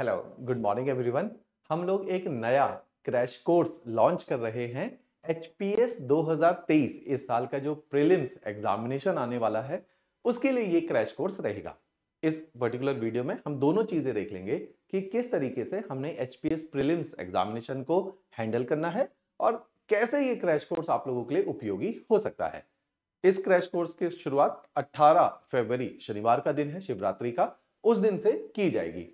hello good morning everyone हम लोग एक नया क्रैश कोर्स लॉन्च कर रहे हैं एच पी एस दो इस साल का जो प्रीलिम्स एग्जामिनेशन आने वाला है उसके लिए ये क्रैश कोर्स रहेगा इस पर्टिकुलर वीडियो में हम दोनों चीज़ें देख लेंगे कि किस तरीके से हमने एच प्रीलिम्स प्रिलिम्स एग्जामिनेशन को हैंडल करना है और कैसे ये क्रैश कोर्स आप लोगों के लिए उपयोगी हो सकता है इस क्रैश कोर्स की शुरुआत 18 फरवरी शनिवार का दिन है शिवरात्रि का उस दिन से की जाएगी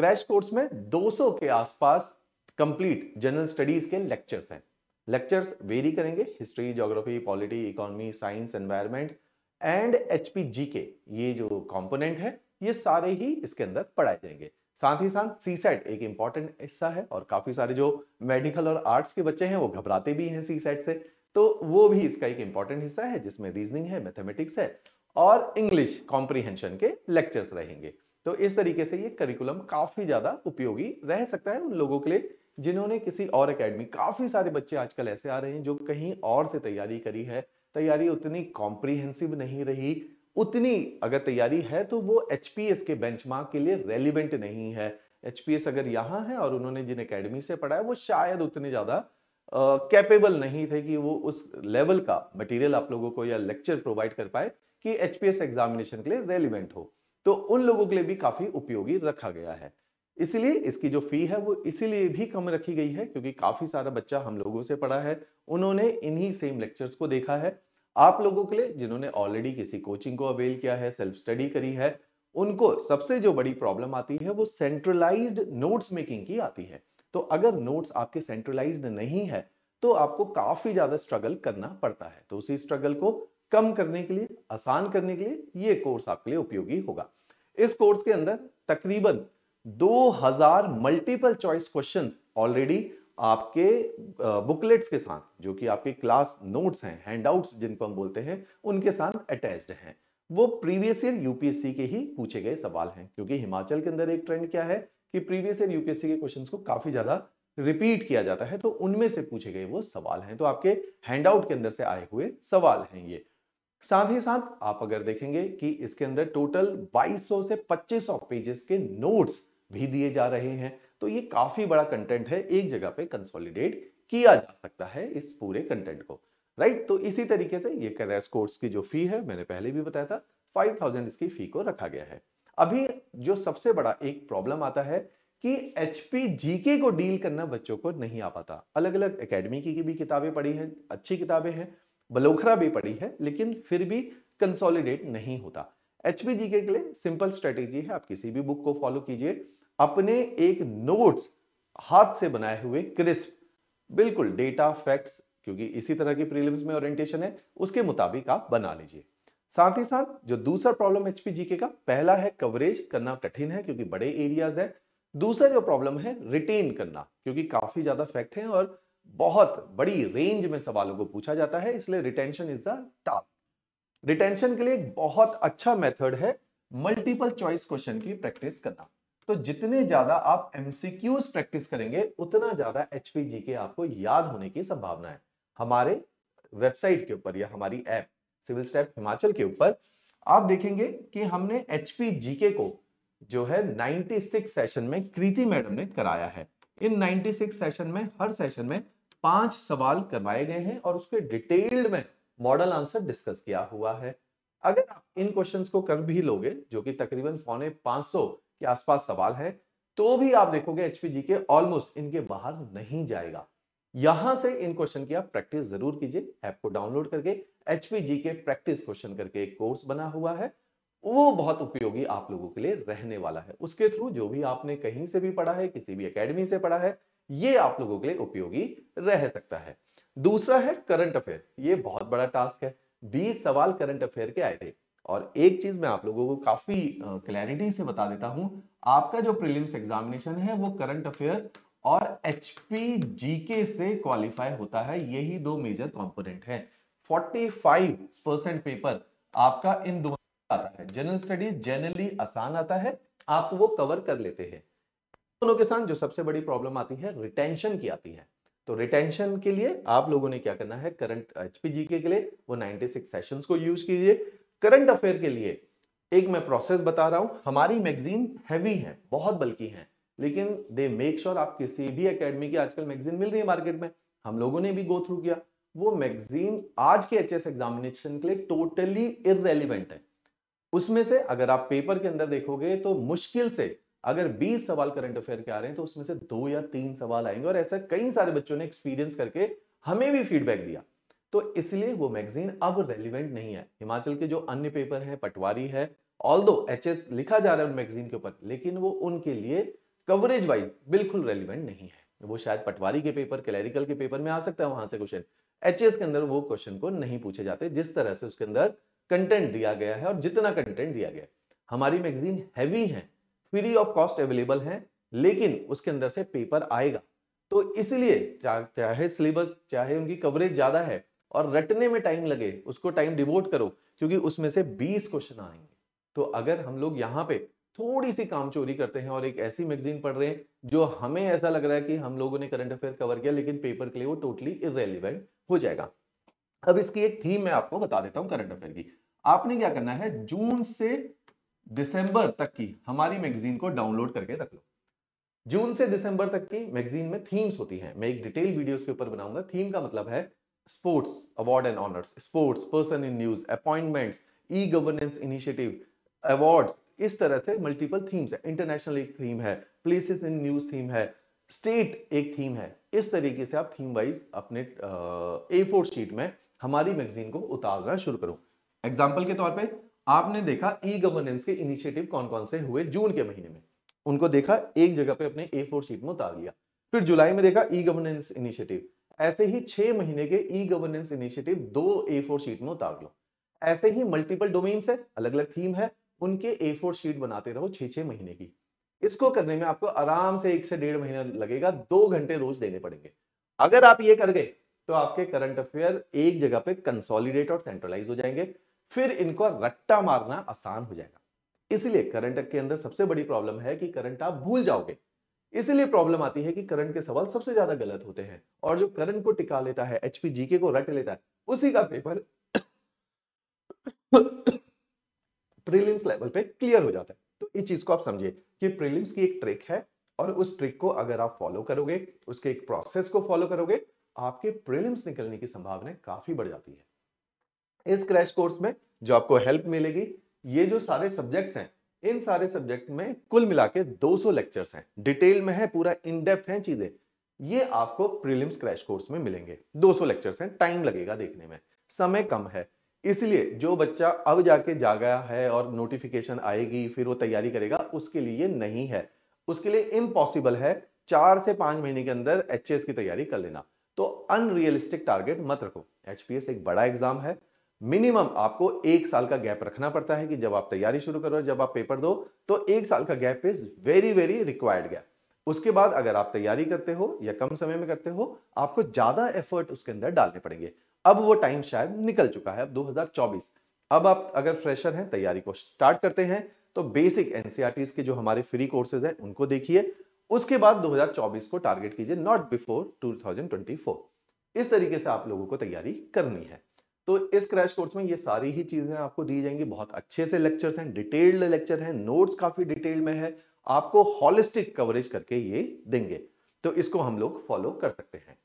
क्रैश कोर्स में 200 के आसपास कंप्लीट जनरल स्टडीज के लेक्चर्स हैं लेक्चर्स वेरी करेंगे history geography polity economy science environment and H के ये जो कॉम्पोनेंट है ये सारे ही इसके अंदर पढ़ाए जाएंगे साथ ही साथ सी सेट एक इंपॉर्टेंट हिस्सा है और काफी सारे जो मेडिकल और आर्ट्स के बच्चे हैं वो घबराते भी हैं सी सेट से तो वो भी इसका एक इंपॉर्टेंट हिस्सा है जिसमें रीजनिंग है मैथमेटिक्स है और इंग्लिश कॉम्प्रीहेंशन के लेक्चर्स रहेंगे तो इस तरीके से ये करिकुलम काफी ज्यादा उपयोगी रह सकता है उन लोगों के लिए जिन्होंने किसी और अकेडमी काफी सारे बच्चे आजकल ऐसे आ रहे हैं जो कहीं और से तैयारी करी है तैयारी उतनी कॉम्प्रीहेंसिव नहीं रही उतनी अगर तैयारी है तो वो एच के बेंचमार्क के लिए रेलिवेंट नहीं है एच अगर यहाँ है और उन्होंने जिन अकेडमी से पढ़ा है वो शायद उतने ज़्यादा कैपेबल uh, नहीं थे कि वो उस लेवल का मटेरियल आप लोगों को या लेक्चर प्रोवाइड कर पाए कि एच एग्जामिनेशन के लिए रेलिवेंट हो तो उन लोगों के लिए भी काफी उपयोगी रखा गया है इसलिए इसकी जो फी है वो इसीलिए भी कम रखी गई है क्योंकि काफी सारा बच्चा हम लोगों से पढ़ा है उन्होंने इन्हीं सेम लेक्चर्स को देखा है आप लोगों के लिए जिन्होंने ऑलरेडी किसी कोचिंग को अवेल किया है सेल्फ स्टडी करी है उनको सबसे जो बड़ी प्रॉब्लम आती है वो सेंट्रलाइज्ड नोट्स मेकिंग की आती है तो अगर नोट्स आपके सेंट्रलाइज्ड नहीं है तो आपको काफी ज्यादा स्ट्रगल करना पड़ता है तो उसी स्ट्रगल को कम करने के लिए आसान करने के लिए ये कोर्स आपके लिए उपयोगी होगा इस कोर्स के अंदर तकरीबन 2000 मल्टीपल चॉइस क्वेश्चंस ऑलरेडी आपके बुकलेट्स के साथ जो कि आपके क्लास नोट्स हैं हैंडआउट्स जिनको हम बोलते हैं उनके साथ अटैच्ड हैं वो प्रीवियस ईयर यूपीएससी के ही पूछे गए सवाल हैं क्योंकि हिमाचल के अंदर एक ट्रेंड क्या है कि प्रीवियस ईयर यूपीएससी के क्वेश्चन को काफी ज्यादा रिपीट किया जाता है तो उनमें से पूछे गए वो सवाल हैं तो आपके हैंडआउट के अंदर से आए हुए सवाल हैं ये साथ ही साथ आप अगर देखेंगे कि इसके अंदर टोटल 2200 से 2500 पेजेस के नोट्स भी दिए जा रहे हैं तो ये काफी बड़ा कंटेंट है एक जगह पे कंसोलिडेट किया जा सकता है इस पूरे कंटेंट को राइट तो इसी तरीके से ये करेस कोर्स की जो फी है मैंने पहले भी बताया था 5000 इसकी फी को रखा गया है अभी जो सबसे बड़ा एक प्रॉब्लम आता है कि एच जीके को डील करना बच्चों को नहीं आ पाता अलग अलग एकेडमी की, की भी किताबें पढ़ी हैं अच्छी किताबें हैं बलोखरा भी पड़ी है लेकिन फिर भी कंसोलिडेट नहीं होता एच के लिए सिंपल स्ट्रेटेजी है आप किसी भी बुक को फॉलो कीजिए अपने एक नोट्स हाथ से बनाए हुए क्रिस्प बिल्कुल डेटा फैक्ट्स क्योंकि इसी तरह की प्रीलिम्स में ओरिएंटेशन है उसके मुताबिक आप बना लीजिए साथ ही साथ जो दूसरा प्रॉब्लम एचपी जीके का पहला है कवरेज करना कठिन है क्योंकि बड़े एरियाज है दूसरा जो प्रॉब्लम है रिटेन करना क्योंकि काफी ज्यादा फैक्ट है और बहुत बड़ी रेंज में सवालों को पूछा जाता है इसलिए retention is the task retention के लिए एक बहुत अच्छा मेथड है मल्टीपल चॉइस क्वेश्चन की प्रैक्टिस करना तो जितने ज्यादा आप एमसीक्यूज प्रैक्टिस करेंगे उतना ज्यादा एचपीजी के आपको याद होने की संभावना है हमारे वेबसाइट के ऊपर या हमारी ऐप सिविल स्टेप हिमाचल के ऊपर आप देखेंगे कि हमने एचपी एचपीजीके को जो है 96 सेशन में कृति मैडम ने कराया है इन 96 सेशन में हर सेशन में पांच सवाल करवाए गए हैं और उसके डिटेल्ड में मॉडल आंसर डिस्कस किया हुआ है अगर आप इन क्वेश्चंस को कर भी लोगे जो कि तकरीबन पौने 500 के आसपास सवाल है तो भी आप देखोगे एचपीजी के ऑलमोस्ट इनके बाहर नहीं जाएगा यहां से इन क्वेश्चन की आप प्रैक्टिस जरूर कीजिए ऐप को डाउनलोड करके एचपीजी के प्रैक्टिस क्वेश्चन करके एक कोर्स बना हुआ है वो बहुत उपयोगी आप लोगों के लिए रहने वाला है उसके थ्रू जो भी आपने कहीं से भी पढ़ा है किसी भी एकेडमी से पढ़ा है ये आप लोगों के लिए उपयोगी रह सकता है दूसरा है करंट अफेयर ये बहुत बड़ा टास्क है बीस सवाल करंट अफेयर के आए थे और एक चीज मैं आप लोगों को काफी क्लैरिटी से बता देता हूं आपका जो प्रीलिम्स एग्जामिनेशन है वो करंट अफेयर और एचपी जीके से क्वालिफाई होता है यही दो मेजर कंपोनेंट है 45 परसेंट पेपर आपका इन दोनों आता है जनरल स्टडीज जनरली आसान आता है आप वो कवर कर लेते हैं दोनों के साथ जो सबसे बड़ी प्रॉब्लम आती है रिटेंशन की आती है तो रिटेंशन के लिए आप लोगों ने क्या करना है करंट एचपीजी के, लिए वो 96 सेशंस को यूज कीजिए करंट अफेयर के लिए एक मैं प्रोसेस बता रहा हूं हमारी मैगजीन हैवी है बहुत बल्कि है लेकिन दे मेक श्योर आप किसी भी अकेडमी की आजकल मैगजीन मिल रही है मार्केट में हम लोगों ने भी गो थ्रू किया वो मैगजीन आज के एच एग्जामिनेशन के लिए टोटली इरेलीवेंट है उसमें से अगर आप पेपर के अंदर देखोगे तो मुश्किल से अगर 20 सवाल करंट अफेयर के आ रहे हैं तो उसमें से दो या तीन सवाल आएंगे और ऐसा कई सारे बच्चों ने एक्सपीरियंस करके हमें भी फीडबैक दिया तो इसलिए वो मैगजीन अब रेलिवेंट नहीं है हिमाचल के जो अन्य पेपर है पटवारी है ऑल दो एच लिखा जा रहा है उन मैगजीन के ऊपर लेकिन वो उनके लिए कवरेज वाइज बिल्कुल रेलिवेंट नहीं है वो शायद पटवारी के पेपर कैलेरिकल के पेपर में आ सकता है वहां से क्वेश्चन एच के अंदर वो क्वेश्चन को नहीं पूछे जाते जिस तरह से उसके अंदर कंटेंट दिया गया है और जितना कंटेंट दिया गया है हमारी मैगजीन हैवी है फ्री ऑफ कॉस्ट अवेलेबल हैं लेकिन उसके अंदर से पेपर आएगा तो इसलिए चाहे सिलेबस चाहे उनकी कवरेज ज़्यादा है और रटने में टाइम लगे उसको टाइम डिवोट करो क्योंकि उसमें से 20 क्वेश्चन आएंगे तो अगर हम लोग यहाँ पे थोड़ी सी काम चोरी करते हैं और एक ऐसी मैगजीन पढ़ रहे हैं जो हमें ऐसा लग रहा है कि हम लोगों ने करंट अफेयर कवर किया लेकिन पेपर के लिए वो टोटली इरेलीवेंट हो जाएगा अब इसकी एक थीम मैं आपको बता देता हूँ करंट अफेयर की आपने क्या करना है जून से दिसंबर तक की हमारी मैगजीन को डाउनलोड करके रख लो जून से दिसंबर तक की मैगजीन में थीम्स होती हैं मैं एक डिटेल वीडियोस के ऊपर बनाऊंगा थीम का मतलब है sports award and honours sports person in news appointments e governance initiative awards इस तरह से मल्टीपल थीम्स है इंटरनेशनल एक थीम है प्लेसेस इन न्यूज थीम है स्टेट एक थीम है इस तरीके से आप थीम वाइज अपने ए फोर शीट में हमारी मैगजीन को उतारना शुरू करो एग्जाम्पल के तौर पर आपने देखा ई गवर्नेंस के इनिशिएटिव कौन कौन से हुए जून के महीने में उनको देखा एक जगह पे अपने ए फोर शीट में उतार लिया फिर जुलाई में देखा ई गवर्नेंस इनिशिएटिव ऐसे ही छह महीने के ई गवर्नेंस इनिशिएटिव दो ए फोर शीट में उतार लो ऐसे ही मल्टीपल डोमेन है अलग अलग थीम है उनके ए फोर शीट बनाते रहो छह छह महीने की इसको करने में आपको आराम से एक से डेढ़ महीना लगेगा दो घंटे रोज देने पड़ेंगे अगर आप ये कर गए तो आपके करंट अफेयर एक जगह पे कंसोलिडेट और सेंट्रलाइज हो जाएंगे फिर इनको रट्टा मारना आसान हो जाएगा इसीलिए करंट के अंदर सबसे बड़ी प्रॉब्लम है कि करंट आप भूल जाओगे इसीलिए प्रॉब्लम आती है कि करंट के सवाल सबसे ज्यादा गलत होते हैं और जो करंट को टिका लेता है एचपी जीके को रट लेता है उसी का पेपर प्रीलिम्स लेवल पे क्लियर हो जाता है तो इस चीज को आप समझिए कि प्रीलिम्स की एक ट्रिक है और उस ट्रिक को अगर आप फॉलो करोगे उसके एक प्रोसेस को फॉलो करोगे आपके प्रीलिम्स निकलने की संभावना काफी बढ़ जाती है इस क्रैश कोर्स में जो आपको हेल्प मिलेगी ये जो सारे सब्जेक्ट्स हैं इन सारे सब्जेक्ट में कुल मिला के 200 लेक्चर्स हैं डिटेल में है पूरा इनडेप्थ है चीज़ें ये आपको प्रीलिम्स क्रैश कोर्स में मिलेंगे 200 लेक्चर्स हैं टाइम लगेगा देखने में समय कम है इसलिए जो बच्चा अब जाके जा गया है और नोटिफिकेशन आएगी फिर वो तैयारी करेगा उसके लिए नहीं है उसके लिए इम्पॉसिबल है चार से पांच महीने के अंदर एच की तैयारी कर लेना तो अनरियलिस्टिक टारगेट मत रखो एच एक बड़ा एग्जाम है मिनिमम आपको एक साल का गैप रखना पड़ता है कि जब आप तैयारी शुरू करो जब आप पेपर दो तो एक साल का gap is very very required gap उसके बाद अगर आप तैयारी करते हो या कम समय में करते हो आपको ज्यादा एफर्ट उसके अंदर डालने पड़ेंगे अब वो टाइम शायद निकल चुका है अब 2024 अब आप अगर फ्रेशर हैं तैयारी को स्टार्ट करते हैं तो बेसिक एनसीआर e के जो हमारे फ्री कोर्सेज हैं उनको देखिए उसके बाद 2024 को टारगेट कीजिए नॉट बिफोर 2024 इस तरीके से आप लोगों को तैयारी करनी है तो इस क्रैश कोर्स में ये सारी ही चीज़ें आपको दी जाएंगी बहुत अच्छे से लेक्चर्स हैं डिटेल्ड लेक्चर हैं नोट्स काफ़ी डिटेल में है आपको हॉलिस्टिक कवरेज करके ये देंगे तो इसको हम लोग फॉलो कर सकते हैं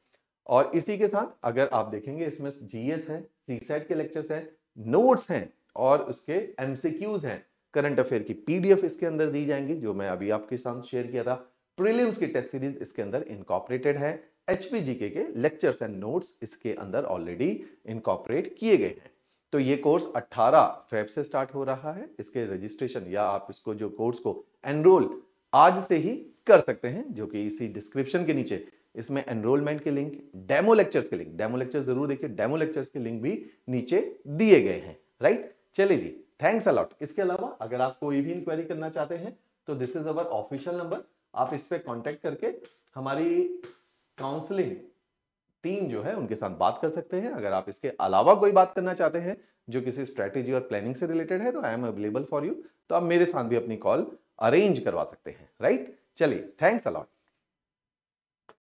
और इसी के साथ अगर आप देखेंगे इसमें जीएस है सीसेट के लेक्चर्स हैं नोट्स हैं और उसके एमसीक्यूज हैं करंट अफेयर की पीडीएफ इसके अंदर दी जाएंगी जो मैं अभी आपके साथ शेयर किया था प्रीलिम्स की टेस्ट सीरीज इसके अंदर इनकॉपरेटेड है एच के लेक्चर्स एंड नोट्स इसके अंदर ऑलरेडी इनकॉपरेट किए गए हैं तो ये कोर्स 18 फेब से स्टार्ट हो रहा है इसके रजिस्ट्रेशन या आप इसको जो कोर्स को एनरोल आज से ही कर सकते हैं जो कि इसी डिस्क्रिप्शन के नीचे इसमें एनरोलमेंट के लिंक डेमो लेक्चर्स के लिंक डेमो लेक्चर जरूर देखिए डेमो लेक्चर्स के लिंक भी नीचे दिए गए हैं राइट चले जी थैंक्स अलॉट इसके अलावा अगर आप कोई भी इंक्वायरी करना चाहते हैं तो this is our official number आप इस पर कॉन्टेक्ट करके हमारी काउंसलिंग टीम जो है उनके साथ बात कर सकते हैं अगर आप इसके अलावा कोई बात करना चाहते हैं जो किसी स्ट्रेटेजी और प्लानिंग से रिलेटेड है तो I am available for you तो आप मेरे साथ भी अपनी कॉल अरेंज करवा सकते हैं राइट चलिए थैंक्स अलॉट